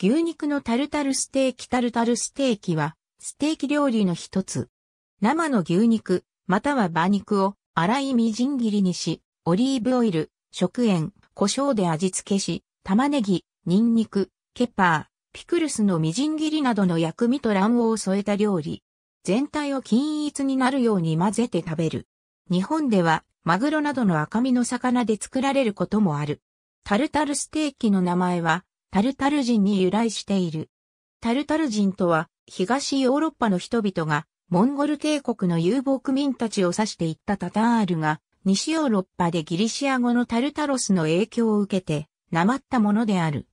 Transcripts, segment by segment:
牛肉のタルタルステーキタルタルステーキは、ステーキ料理の一つ。生の牛肉、または馬肉を、粗いみじん切りにし、オリーブオイル、食塩、胡椒で味付けし、玉ねぎ、ニンニク、ケパー、ピクルスのみじん切りなどの薬味と卵黄を添えた料理。全体を均一になるように混ぜて食べる。日本では、マグロなどの赤身の魚で作られることもある。タルタルステーキの名前は、タルタル人に由来している。タルタル人とは、東ヨーロッパの人々が、モンゴル帝国の遊牧民たちを指していったタタールが、西ヨーロッパでギリシア語のタルタロスの影響を受けて、なまったものである。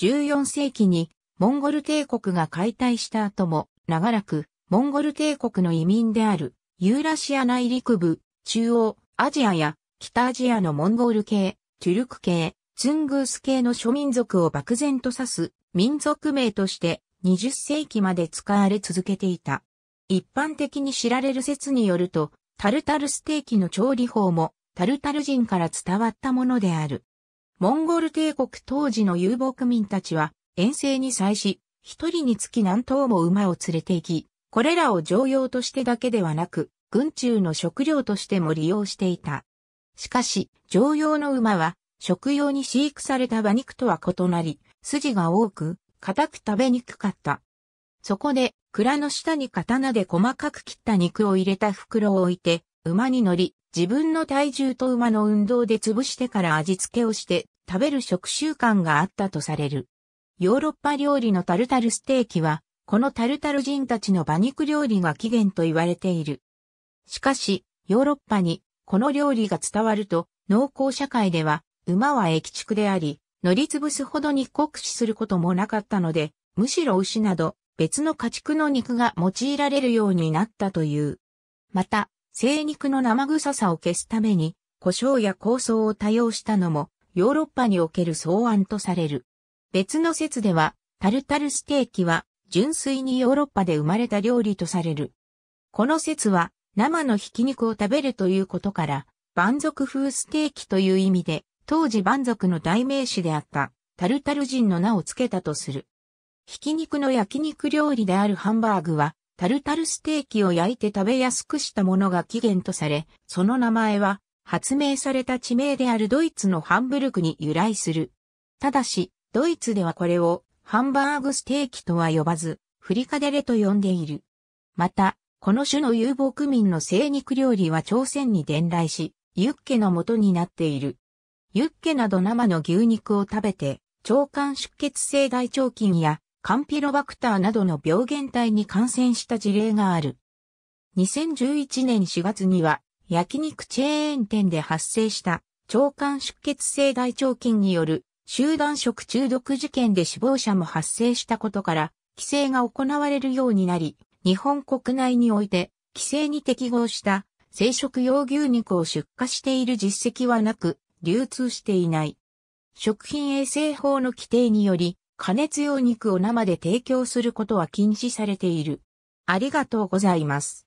14世紀に、モンゴル帝国が解体した後も、長らく、モンゴル帝国の移民である、ユーラシア内陸部、中央、アジアや、北アジアのモンゴル系、トゥルク系、ツングース系の諸民族を漠然と指す民族名として20世紀まで使われ続けていた。一般的に知られる説によると、タルタルステーキの調理法もタルタル人から伝わったものである。モンゴル帝国当時の遊牧民たちは遠征に際し、一人につき何頭も馬を連れて行き、これらを常用としてだけではなく、軍中の食料としても利用していた。しかし、常用の馬は食用に飼育された馬肉とは異なり、筋が多く、硬く食べにくかった。そこで、蔵の下に刀で細かく切った肉を入れた袋を置いて、馬に乗り、自分の体重と馬の運動で潰してから味付けをして食べる食習慣があったとされる。ヨーロッパ料理のタルタルステーキは、このタルタル人たちの馬肉料理が起源と言われている。しかし、ヨーロッパにこの料理が伝わると、農耕社会では馬は駅畜であり、乗り潰すほどに酷使することもなかったので、むしろ牛など別の家畜の肉が用いられるようになったという。また、生肉の生臭さを消すために、胡椒や香草を多用したのも、ヨーロッパにおける草案とされる。別の説では、タルタルステーキは、純粋にヨーロッパで生まれた料理とされる。この説は、生のひき肉を食べるということから、蛮族風ステーキという意味で、当時蛮族の代名詞であったタルタル人の名を付けたとする。ひき肉の焼肉料理であるハンバーグは、タルタルステーキを焼いて食べやすくしたものが起源とされ、その名前は、発明された地名であるドイツのハンブルクに由来する。ただし、ドイツではこれを、ハンバーグステーキとは呼ばず、フリカデレと呼んでいる。また、この種の遊牧民の生肉料理は朝鮮に伝来し、ユッケの元になっている。ユッケなど生の牛肉を食べて、腸管出血性大腸菌やカンピロバクターなどの病原体に感染した事例がある。2011年4月には焼肉チェーン店で発生した腸管出血性大腸菌による集団食中毒事件で死亡者も発生したことから規制が行われるようになり、日本国内において規制に適合した生食用牛肉を出荷している実績はなく、流通していない。食品衛生法の規定により、加熱用肉を生で提供することは禁止されている。ありがとうございます。